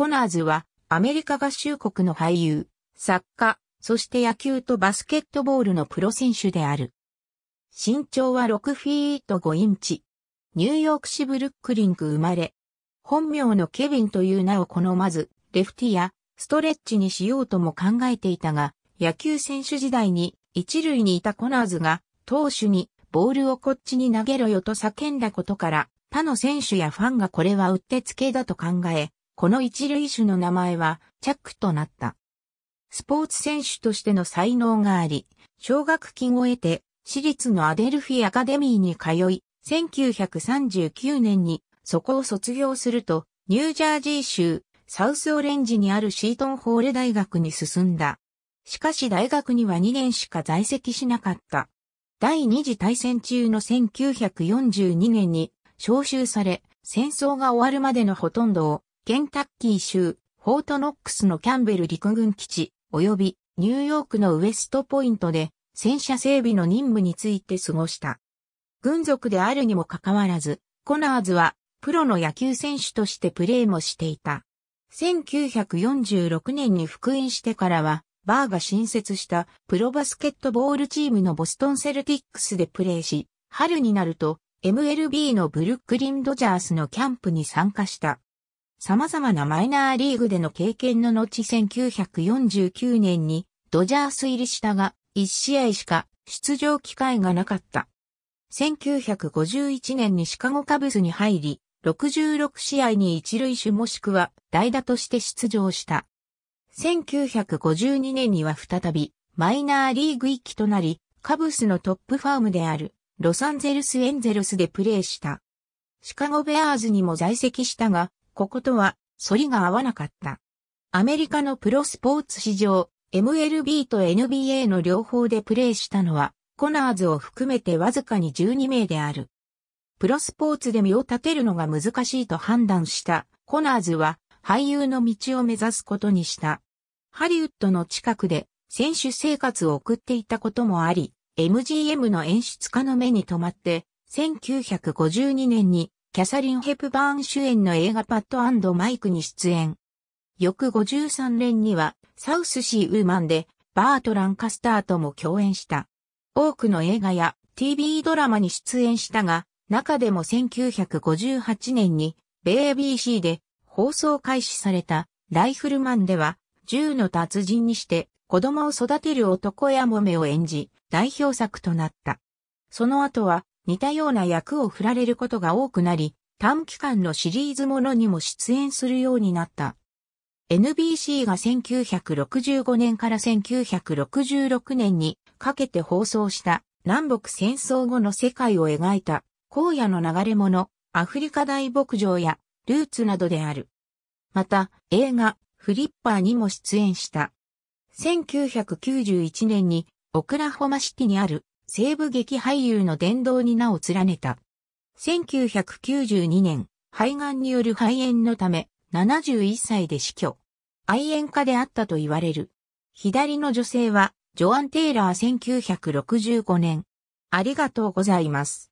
コナーズはアメリカ合衆国の俳優、作家、そして野球とバスケットボールのプロ選手である。身長は6フィート5インチ。ニューヨーク市ブルックリンク生まれ。本名のケビンという名を好まず、レフティやストレッチにしようとも考えていたが、野球選手時代に一塁にいたコナーズが投手にボールをこっちに投げろよと叫んだことから、他の選手やファンがこれはうってつけだと考え、この一類種の名前は、チャックとなった。スポーツ選手としての才能があり、奨学金を得て、私立のアデルフィアカデミーに通い、1939年にそこを卒業すると、ニュージャージー州サウスオレンジにあるシートンホーレ大学に進んだ。しかし大学には2年しか在籍しなかった。第二次大戦中の1942年に招集され、戦争が終わるまでのほとんどをケンタッキー州、フォートノックスのキャンベル陸軍基地、及びニューヨークのウエストポイントで戦車整備の任務について過ごした。軍属であるにもかかわらず、コナーズはプロの野球選手としてプレーもしていた。1946年に復員してからは、バーが新設したプロバスケットボールチームのボストンセルティックスでプレーし、春になると MLB のブルックリンドジャースのキャンプに参加した。様々なマイナーリーグでの経験の後1949年にドジャース入りしたが、1試合しか出場機会がなかった。1951年にシカゴカブスに入り、66試合に一塁手もしくは代打として出場した。1952年には再びマイナーリーグ一期となり、カブスのトップファームであるロサンゼルスエンゼルスでプレーした。シカゴベアーズにも在籍したが、こことは、反りが合わなかった。アメリカのプロスポーツ史上、MLB と NBA の両方でプレーしたのは、コナーズを含めてわずかに12名である。プロスポーツで身を立てるのが難しいと判断したコナーズは俳優の道を目指すことにした。ハリウッドの近くで選手生活を送っていたこともあり、MGM の演出家の目に留まって、1952年にキャサリン・ヘプバーン主演の映画パッドマイクに出演。翌53年には、サウスシー・ウーマンで、バート・ランカスターとも共演した。多くの映画や TV ドラマに出演したが、中でも1958年に、米 ABC で放送開始された、ライフルマンでは、銃の達人にして、子供を育てる男やもめを演じ、代表作となった。その後は、似たような役を振られることが多くなり、短期間のシリーズものにも出演するようになった。NBC が1965年から1966年にかけて放送した南北戦争後の世界を描いた荒野の流れ物、アフリカ大牧場やルーツなどである。また映画フリッパーにも出演した。1991年にオクラホマシティにある西部劇俳優の殿堂に名を連ねた。1992年、肺がんによる肺炎のため、71歳で死去。愛煙家であったと言われる。左の女性は、ジョアン・テイラー1965年。ありがとうございます。